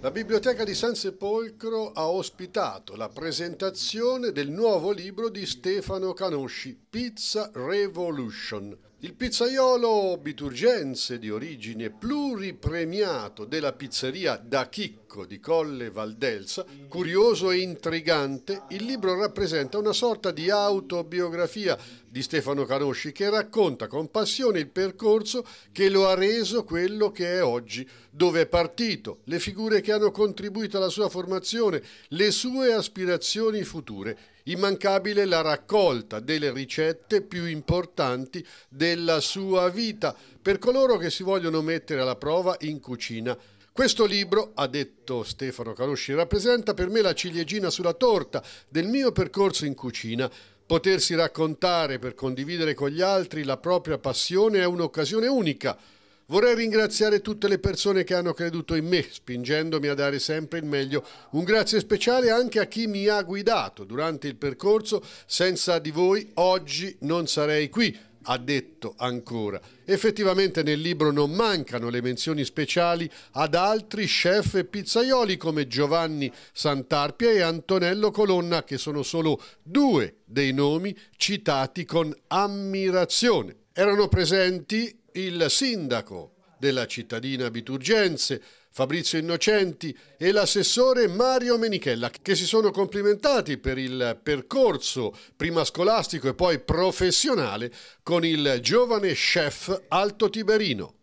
La Biblioteca di San Sepolcro ha ospitato la presentazione del nuovo libro di Stefano Canosci, Pizza Revolution, il pizzaiolo biturgense di origine pluripremiato della pizzeria Da Chicco di Colle Valdelsa, curioso e intrigante, il libro rappresenta una sorta di autobiografia di Stefano Canosci che racconta con passione il percorso che lo ha reso quello che è oggi, dove è partito, le figure che hanno contribuito alla sua formazione, le sue aspirazioni future Immancabile la raccolta delle ricette più importanti della sua vita per coloro che si vogliono mettere alla prova in cucina. Questo libro, ha detto Stefano Calosci, rappresenta per me la ciliegina sulla torta del mio percorso in cucina. Potersi raccontare per condividere con gli altri la propria passione è un'occasione unica Vorrei ringraziare tutte le persone che hanno creduto in me, spingendomi a dare sempre il meglio. Un grazie speciale anche a chi mi ha guidato durante il percorso. Senza di voi oggi non sarei qui, ha detto ancora. Effettivamente nel libro non mancano le menzioni speciali ad altri chef e pizzaioli come Giovanni Santarpia e Antonello Colonna, che sono solo due dei nomi citati con ammirazione. Erano presenti il sindaco della cittadina biturgense Fabrizio Innocenti e l'assessore Mario Menichella che si sono complimentati per il percorso prima scolastico e poi professionale con il giovane chef alto tiberino.